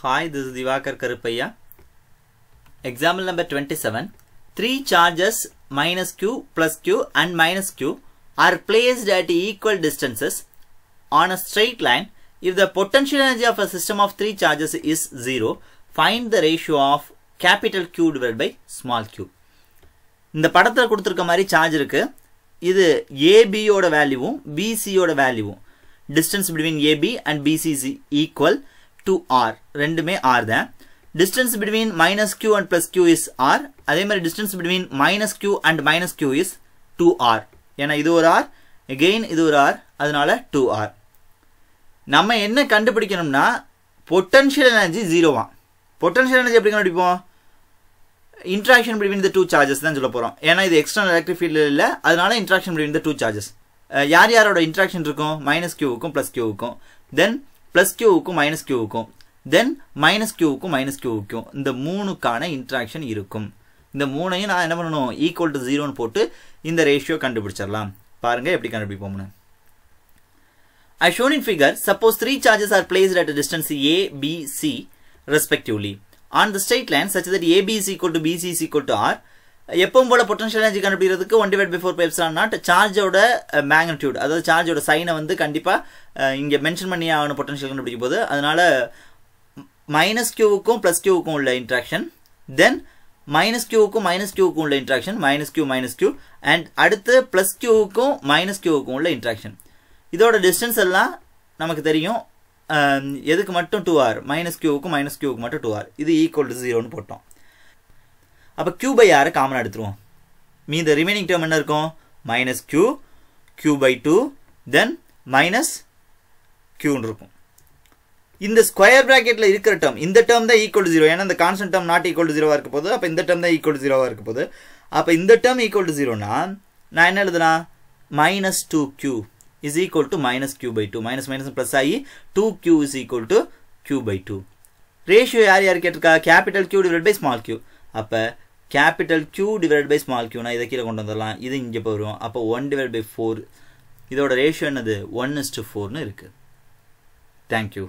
Hi, this is Divakar Karupaya. Example number 27. Three charges minus q plus q and minus q are placed at equal distances on a straight line. If the potential energy of a system of three charges is zero, find the ratio of capital Q divided by small q. இந்த படத்தில் கொடுத்துருக்க மாதிரி charge இருக்குது இது ஏபியோட வேல்யூவும் பிசியோட வேல்யூவும் distance between AB and BC is equal to R ரெண்டுமே R தான் distance between minus q and plus q is R அதே மாதிரி distance between minus minus and minus minus is two R ஏன்னா இது ஒரு ஆர் again இது ஒரு R அதனால டூ ஆர் நம்ம என்ன கண்டுபிடிக்கணும்னா பொட்டன்ஷியல் எனர்ஜி ஜீரோவா பொட்டன்ஷியல் எனர்ஜி எப்படி கண்டுபிடிப்போம் interaction between the two charges தான் சொல்ல போகிறோம் ஏன்னா இது எக்ஸ்டர்னல் எலக்ட்ரிக் ஃபீல்டில் இல்லை அதனால interaction between the two charges யார் யாரோட இன்ட்ராக்ஷன் இருக்கும் மைனஸ் கியூவுக்கும் ப்ளஸ் கியூவுக்கும் தென் ப்ளஸ் கியூவுக்கும் மைனஸ் கியூவுக்கும் தென் மைனஸ் கியூவுக்கும் மைனஸ் கியூவுக்கும் இந்த மூணுக்கான இன்ட்ராக்ஷன் இருக்கும் இந்த மூணையும் நான் என்ன பண்ணணும் ஈக்குவல் டு ஜீரோன்னு போட்டு இந்த ரேஷியோ கண்டுபிடிச்சிடலாம் பாருங்கள் எப்படி கண்டுபிடிப்போம்னு I shown in figure suppose three charges are placed at a distance A, B, C respectively. On the straight line such கொட்டு AB is equal to BC is எப்பவும் போல பொட்டன்ஷியல் எனர்ஜி கண்டுபிடிக்கிறதுக்கு one divide by four epsilon naught சார்ஜோட magnitude அதாவது சார்ஜோட சைனை வந்து கண்டிப்பாக இங்கே மென்ஷன் பண்ணி ஆகணும் பொட்டன்ஷியல் கண்டுபிடிக்கும் போது அதனால் மைனஸ் கியூவுக்கும் ப்ளஸ் கியூவுக்கும் உள்ள இன்ட்ராக்ஷன் தென் மைனஸ் கியூவுக்கும் மைனஸ் கியூவுக்கும் உள்ள interaction minus q minus q and அடுத்து ப்ளஸ் கியூவுக்கும் மைனஸ் கியூவுக்கும் உள்ள இன்ட்ராக்ஷன் இதோட டிஸ்டன்ஸ் எல்லாம் நமக்கு தெரியும் எதுக்கு மட்டும் டூ ஆர் மைனஸ் கியூவுக்கும் மைனஸ் கியூவுக்கு மட்டும் டூ ஆர் இது ஈக்குவல் டு ஜீரோன்னு போட்டோம் அப்போ க்யூ பை ஆரை காமனாக எடுத்துருவோம் மீத ரிமைனிங் டேர்ம் என்ன இருக்கும் minus q q by two then minus க்யூன்னு இருக்கும் இந்த ஸ்கொயர் பிராக்கெட்டில் இருக்கிற டேர்ம் இந்த டேர்ம் தான் ஈக்குவல் டு ஜீரோ ஏன்னா இந்த constant term not equal to ஜீரோவாக இருக்க போது அப்போ இந்த டேர்ம் தான் ஈக்குவல் டு ஜீரோவாக இருக்க போது அப்போ இந்த டேர்ம் ஈக்குவல் டு ஜீரோனா நான் என்ன எழுதுனா minus two q is equal to minus q by two minus minus plus ஆகி two q is equal to q by two ratio யார் யார் கேட்டிருக்கா capital q divide by small q அப்போ capital q divide by small கியூனா இதை கீழே கொண்டு வந்துடலாம் இது இங்கே போயிடும் அப்போ ஒன் டிவைட் பை ஃபோர் இதோட ரேஷியோ என்னது ஒன் இஸ்டு ஃபோர்னு இருக்குது தேங்க்யூ